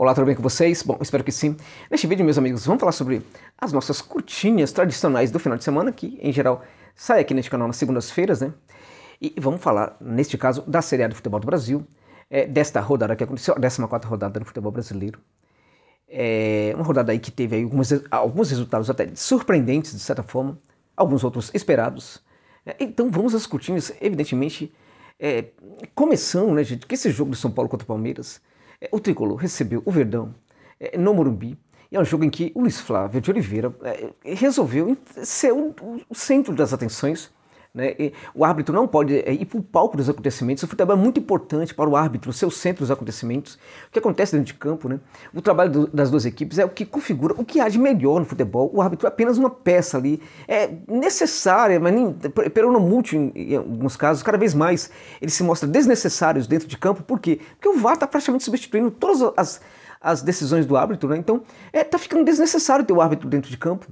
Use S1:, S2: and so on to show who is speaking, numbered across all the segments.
S1: Olá, tudo bem com vocês? Bom, espero que sim. Neste vídeo, meus amigos, vamos falar sobre as nossas curtinhas tradicionais do final de semana, que em geral sai aqui neste canal nas segundas-feiras, né? E vamos falar, neste caso, da Série A do Futebol do Brasil, é, desta rodada que aconteceu, a 14 rodada do futebol brasileiro. É uma rodada aí que teve aí alguns, alguns resultados até surpreendentes, de certa forma, alguns outros esperados. É, então vamos às curtinhas, evidentemente, é, começando, né, gente, que esse jogo do São Paulo contra o Palmeiras é, o Tricolor recebeu o Verdão é, no Morumbi e é um jogo em que o Luiz Flávio de Oliveira é, resolveu ser o centro das atenções né? o árbitro não pode é, ir para o palco dos acontecimentos. O futebol é muito importante para o árbitro, o seu centro dos acontecimentos. O que acontece dentro de campo, né? o trabalho do, das duas equipes é o que configura o que há de melhor no futebol. O árbitro é apenas uma peça ali, é necessária, mas nem peronomútil em, em alguns casos. Cada vez mais ele se mostra desnecessário dentro de campo. Por quê? Porque o VAR está praticamente substituindo todas as, as decisões do árbitro. Né? Então, está é, tá ficando desnecessário ter o árbitro dentro de campo.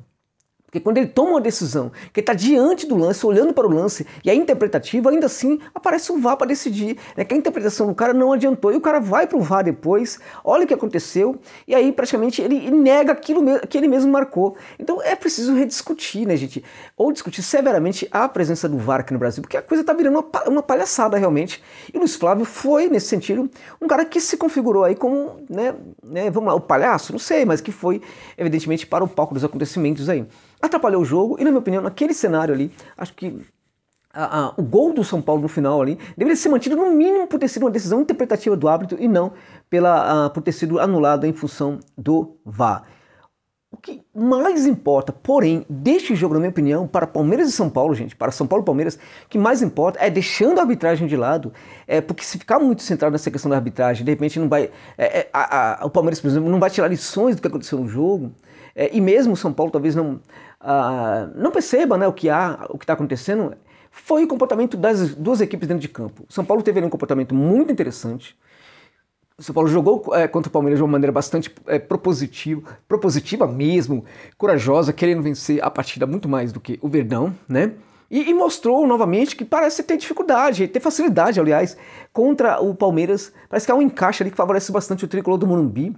S1: Porque quando ele toma uma decisão, que ele está diante do lance, olhando para o lance, e a é interpretativa, ainda assim, aparece um VAR para decidir. Né? Que a interpretação do cara não adiantou. E o cara vai para o VAR depois, olha o que aconteceu, e aí praticamente ele nega aquilo que ele mesmo marcou. Então é preciso rediscutir, né, gente? Ou discutir severamente a presença do VAR aqui no Brasil, porque a coisa está virando uma palhaçada realmente. E o Luiz Flávio foi, nesse sentido, um cara que se configurou aí como, né, né vamos lá, o palhaço? Não sei, mas que foi, evidentemente, para o palco dos acontecimentos aí atrapalhou o jogo e, na minha opinião, naquele cenário ali, acho que a, a, o gol do São Paulo no final ali deveria ser mantido no mínimo por ter sido uma decisão interpretativa do árbitro e não pela, a, por ter sido anulado em função do VAR. O que mais importa, porém, deste jogo, na minha opinião, para Palmeiras e São Paulo, gente, para São Paulo e Palmeiras, o que mais importa é deixando a arbitragem de lado, é, porque se ficar muito centrado nessa questão da arbitragem, de repente não vai. É, é a, a, o Palmeiras, por exemplo, não vai tirar lições do que aconteceu no jogo, é, e mesmo o São Paulo talvez não, ah, não perceba né, o que há, o que está acontecendo, foi o comportamento das duas equipes dentro de campo. São Paulo teve ali um comportamento muito interessante. São Paulo jogou é, contra o Palmeiras de uma maneira bastante é, propositiva, propositiva mesmo, corajosa, querendo vencer a partida muito mais do que o Verdão, né? E, e, mostrou novamente que parece ter dificuldade, ter facilidade, aliás, contra o Palmeiras. Parece que há um encaixe ali que favorece bastante o tricolor do Morumbi.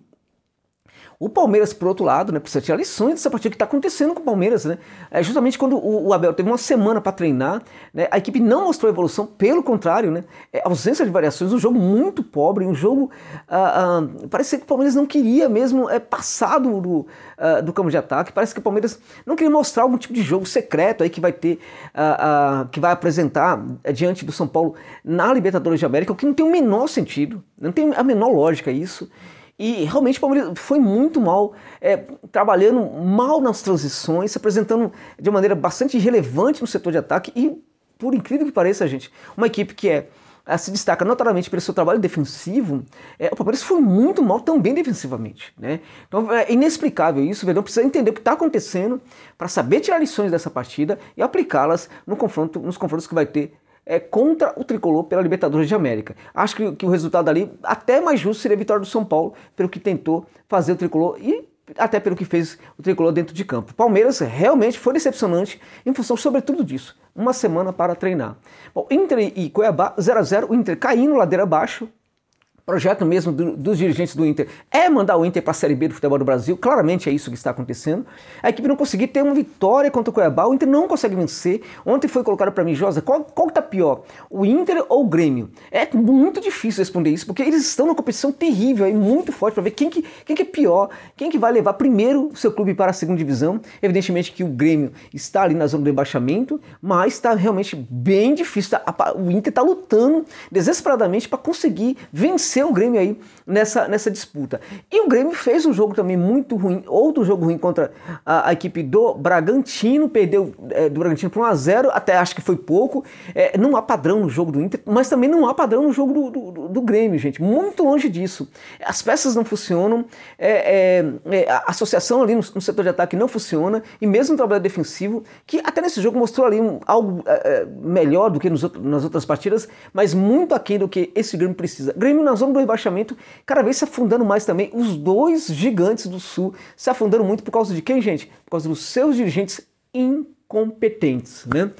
S1: O Palmeiras, por outro lado, né, precisa tirar lições dessa partida que está acontecendo com o Palmeiras. Né? É justamente quando o, o Abel teve uma semana para treinar, né, a equipe não mostrou evolução, pelo contrário, né, é ausência de variações, um jogo muito pobre, um jogo. Ah, ah, parece que o Palmeiras não queria mesmo é, passar do, do, ah, do, campo de ataque, parece que o Palmeiras não queria mostrar algum tipo de jogo secreto aí que vai ter, ah, ah, que vai apresentar é, diante do São Paulo na Libertadores de América, o que não tem o menor sentido, não tem a menor lógica isso. E realmente o Palmeiras foi muito mal, é, trabalhando mal nas transições, se apresentando de maneira bastante irrelevante no setor de ataque e, por incrível que pareça, gente, uma equipe que é eh, se destaca notoriamente pelo seu trabalho defensivo, é, o Palmeiras foi muito mal também defensivamente. Né? Então é inexplicável isso, o Verdão precisa entender o que está acontecendo para saber tirar lições dessa partida e aplicá-las no confronto, nos confrontos que vai ter é, contra o tricolor pela Libertadores de América. Acho que, que o resultado ali, até mais justo, seria a vitória do São Paulo, pelo que tentou fazer o tricolor e até pelo que fez o tricolor dentro de campo. Palmeiras realmente foi decepcionante em função, sobretudo, disso. Uma semana para treinar. Bom, Inter e Cuiabá 0 a 0 o Inter caindo ladeira abaixo, projeto mesmo do, dos dirigentes do Inter é mandar o Inter para a Série B do futebol do Brasil. Claramente é isso que está acontecendo. A equipe não conseguiu ter uma vitória contra o Cuiabá. O Inter não consegue vencer. Ontem foi colocado para mim, Josa, qual, qual tá pior, o Inter ou o Grêmio? É muito difícil responder isso, porque eles estão numa competição terrível, e muito forte para ver quem que, quem que é pior, quem que vai levar primeiro o seu clube para a segunda divisão. Evidentemente que o Grêmio está ali na zona do embaixamento, mas está realmente bem difícil. Tá, o Inter está lutando desesperadamente para conseguir vencer vencer o Grêmio aí nessa, nessa disputa. E o Grêmio fez um jogo também muito ruim, outro jogo ruim contra a, a equipe do Bragantino, perdeu é, do Bragantino por 1x0, até acho que foi pouco. É, não há padrão no jogo do Inter, mas também não há padrão no jogo do, do, do Grêmio, gente. Muito longe disso. As peças não funcionam, é, é, é, a associação ali no, no, setor de ataque não funciona, e mesmo o trabalho defensivo, que até nesse jogo mostrou ali um, algo é, melhor do que nos, nas outras partidas, mas muito aquém do que esse Grêmio precisa. Grêmio na zona zona do rebaixamento cada vez se afundando mais também. Os dois gigantes do Sul se afundando muito por causa de quem, gente? Por causa dos seus dirigentes incompetentes, né?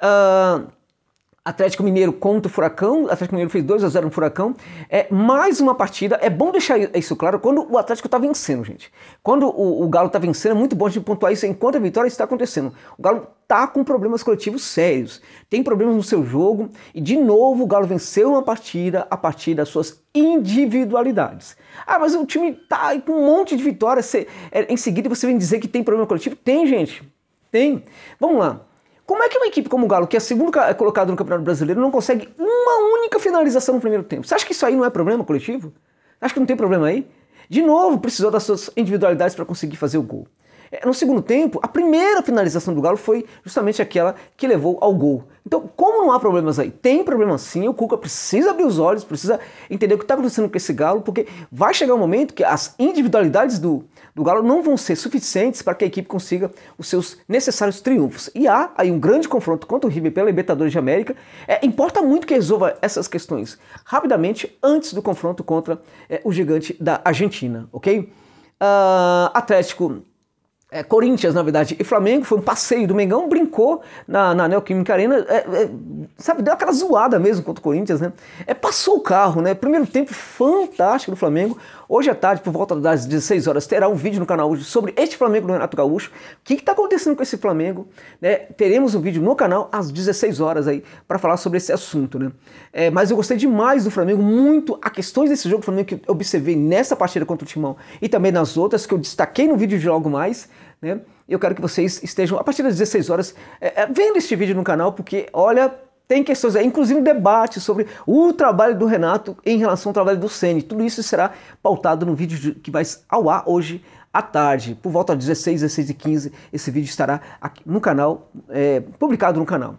S1: Uh, Atlético Mineiro contra o Furacão, o Atlético Mineiro fez 2 a 0 no Furacão. É mais uma partida, é bom deixar isso claro quando o Atlético está vencendo, gente. Quando o, o Galo está vencendo, é muito bom a gente pontuar isso enquanto a vitória está acontecendo. O Galo está com problemas coletivos sérios, tem problemas no seu jogo e de novo o Galo venceu uma partida a partir das suas individualidades. Ah, mas o time tá aí com um monte de vitórias, é, em seguida você vem dizer que tem problema coletivo? Tem, gente. Tem. Vamos lá. Como é que uma equipe como o Galo, que é segundo é colocado no Campeonato Brasileiro, não consegue uma única finalização no primeiro tempo? Você acha que isso aí não é problema coletivo? Acho que não tem problema aí? De novo, precisou das suas individualidades para conseguir fazer o gol. É, no segundo tempo, a primeira finalização do Galo foi justamente aquela que levou ao gol. Então, como não há problemas aí? Tem problema sim, o Cuca precisa abrir os olhos, precisa entender o que está acontecendo com esse Galo, porque vai chegar um momento que as individualidades do, do Galo não vão ser suficientes para que a equipe consiga os seus necessários triunfos. E há aí um grande confronto contra o River pela Libertadores de América. É, importa muito que resolva essas questões rapidamente antes do confronto contra é, o gigante da Argentina, ok? Uh, Atlético é, Corinthians, na verdade, e Flamengo foi um passeio do Mengão, brincou na, na Neoquímica Arena, é, é, sabe, deu aquela zoada mesmo contra o Corinthians, né? É, passou o carro, né? Primeiro tempo fantástico do Flamengo, Hoje à tarde, por volta das 16 horas, terá um vídeo no canal hoje sobre este Flamengo do Renato Gaúcho. O que está acontecendo com esse Flamengo? Né? Teremos um vídeo no canal às 16 horas aí para falar sobre esse assunto. Né? É, mas eu gostei demais do Flamengo, muito a questões desse jogo do Flamengo que eu observei nessa partida contra o Timão e também nas outras que eu destaquei no vídeo de logo mais. Né? Eu quero que vocês estejam a partir das 16 horas é, é, vendo este vídeo no canal, porque olha tem questões, é, inclusive um debate sobre o trabalho do Renato em relação ao trabalho do Ceni. Tudo isso será pautado no vídeo que vai ao ar hoje à tarde, por volta das 16, 16 e 15, esse vídeo estará aqui no canal, é, publicado no canal.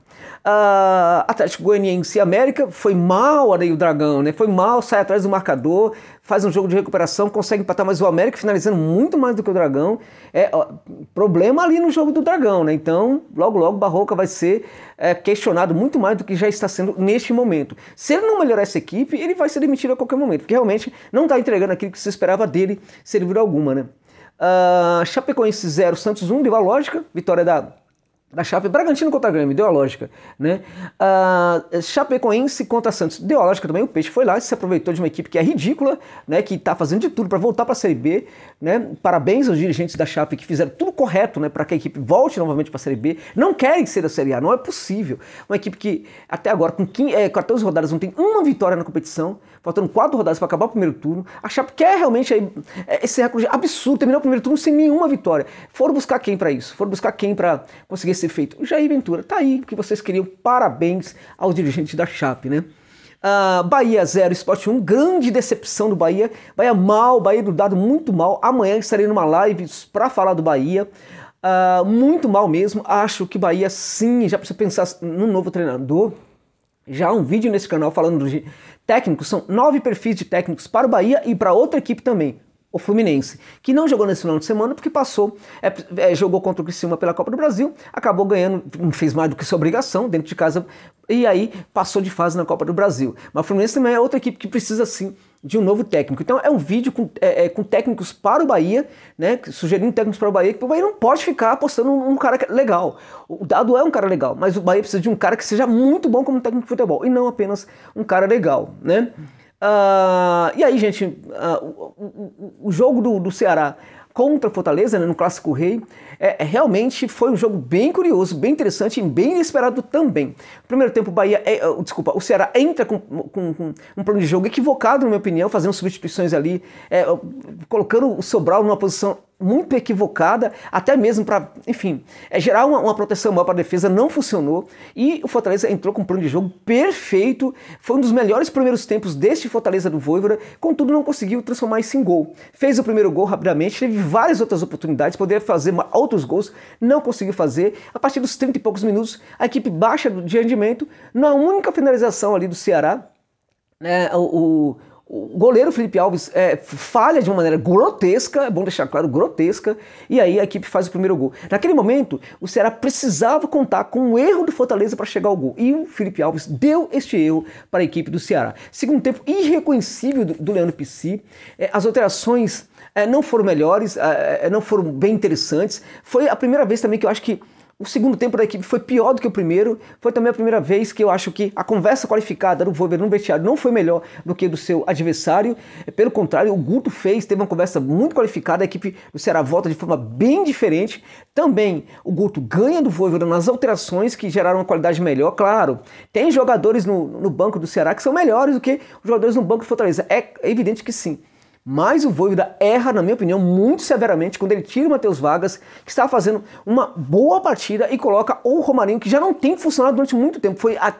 S1: Uh, Atlético Goianiense e América foi mal o Dragão, né? Foi mal, sai atrás do marcador, faz um jogo de recuperação, consegue empatar mais o América, finalizando muito mais do que o Dragão. É ó, problema ali no jogo do Dragão, né? Então, logo, logo, Barroca vai ser é, questionado muito mais do que já está sendo neste momento. Se ele não melhorar essa equipe, ele vai ser demitido a qualquer momento, porque realmente não está entregando aquilo que se esperava dele, servir alguma, né? Uh, Chapecoense 0, Santos 1, deu a lógica, vitória da, da Chape. Bragantino contra Grêmio, deu a lógica, né? Uh, Chapecoense contra Santos, deu a lógica também. O Peixe foi lá e se aproveitou de uma equipe que é ridícula, né? Que está fazendo de tudo para voltar para a Série B, né? Parabéns aos dirigentes da Chape que fizeram tudo correto, né? Para que a equipe volte novamente para a Série B. Não querem ser da Série A, não é possível. Uma equipe que até agora, com 15, é, 14 rodadas, não tem uma vitória na competição faltando quatro rodadas para acabar o primeiro turno. A Chape quer realmente aí, é, esse recorde absurdo, terminar o primeiro turno sem nenhuma vitória. Foram buscar quem para isso? Foram buscar quem para conseguir esse efeito? O Jair Ventura. Tá aí o que vocês queriam. Parabéns aos dirigentes da Chape, né? Uh, Bahia 0, Sport 1, grande decepção do Bahia. Bahia mal, Bahia do dado muito mal. Amanhã estarei numa live para falar do Bahia. Uh, muito mal mesmo. Acho que Bahia sim já precisa pensar no novo treinador. Já um vídeo nesse canal falando de técnicos, são nove perfis de técnicos para o Bahia e para outra equipe também, o Fluminense, que não jogou nesse final de semana porque passou, é, é, jogou contra o Criciúma pela Copa do Brasil, acabou ganhando, não fez mais do que sua obrigação dentro de casa e aí passou de fase na Copa do Brasil. Mas o Fluminense também é outra equipe que precisa sim de um novo técnico. Então é um vídeo com, é, é com técnicos para o Bahia, né? Sugerindo técnicos para o Bahia, que o Bahia não pode ficar apostando um, um cara é legal. O Dado é um cara legal, mas o Bahia precisa de um cara que seja muito bom como técnico de futebol e não apenas um cara legal, né? Uh, e aí, gente, uh, o, o, o, jogo do, do Ceará contra Fortaleza né, no Clássico Rei. É, é, realmente foi um jogo bem curioso, bem interessante e bem inesperado também. Primeiro tempo, o Bahia, é, desculpa, o Ceará entra com, com, com, um plano de jogo equivocado, na minha opinião, fazendo substituições ali, é, colocando o Sobral numa posição muito equivocada, até mesmo para, enfim, é, gerar uma, uma proteção maior para a defesa, não funcionou. E o Fortaleza entrou com um plano de jogo perfeito, foi um dos melhores primeiros tempos deste Fortaleza do Voivoda, contudo não conseguiu transformar isso em gol. Fez o primeiro gol rapidamente, teve várias outras oportunidades, poderia fazer outros gols, não conseguiu fazer. A partir dos 30 e poucos minutos, a equipe baixa de rendimento, na única finalização ali do Ceará, né, o o goleiro Felipe Alves é, falha de uma maneira grotesca, é bom deixar claro, grotesca, e aí a equipe faz o primeiro gol. Naquele momento, o Ceará precisava contar com o um erro do Fortaleza para chegar ao gol, e o Felipe Alves deu este erro para a equipe do Ceará. Segundo tempo irreconhecível do, do Leandro Pici, é, as alterações é, não foram melhores, é, é, não foram bem interessantes. Foi a primeira vez também que eu acho que o segundo tempo da equipe foi pior do que o primeiro. Foi também a primeira vez que eu acho que a conversa qualificada do Wolverine no vestiário não foi melhor do que do seu adversário. Pelo contrário, o Guto fez, teve uma conversa muito qualificada. A equipe do Ceará volta de forma bem diferente. Também o Guto ganha do Wolverine nas alterações que geraram uma qualidade melhor. Claro, tem jogadores no, no banco do Ceará que são melhores do que os jogadores no banco do Fortaleza. É evidente que sim. Mas o Voivoda erra, na minha opinião, muito severamente quando ele tira o Matheus Vargas, que está fazendo uma boa partida, e coloca o Romarinho, que já não tem funcionado durante muito tempo. Foi a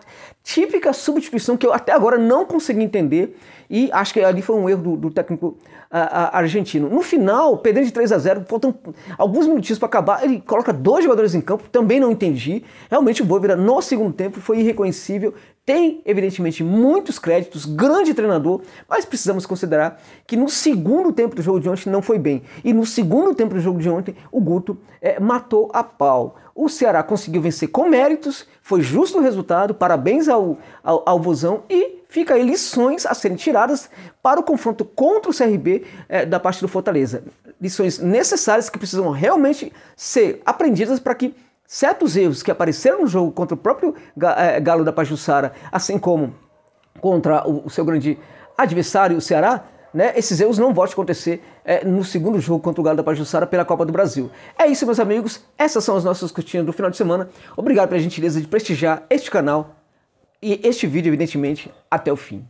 S1: típica substituição que eu até agora não consegui entender e acho que ali foi um erro do, do técnico ah, ah, argentino. No final, perdendo de 3 a 0, faltam alguns minutinhos para acabar, ele coloca dois jogadores em campo, também não entendi. Realmente o Bovira no segundo tempo foi irreconhecível, tem evidentemente muitos créditos, grande treinador, mas precisamos considerar que no segundo tempo do jogo de ontem não foi bem. E no segundo tempo do jogo de ontem, o Guto é, matou a pau. O Ceará conseguiu vencer com méritos, foi justo o resultado, parabéns a ao, ao, ao Vozão e fica aí lições a serem tiradas para o confronto contra o CRB é, eh, da parte do Fortaleza. Lições necessárias que precisam realmente ser aprendidas para que certos erros que apareceram no jogo contra o próprio eh, Galo da Pajussara, assim como contra o, o seu grande adversário, o Ceará, né, esses erros não voltem a acontecer é, no segundo jogo contra o Galo da Pajussara pela Copa do Brasil. É isso, meus amigos. Essas são as nossas curtinhas do final de semana. Obrigado pela gentileza de prestigiar este canal e este vídeo, evidentemente, até o fim.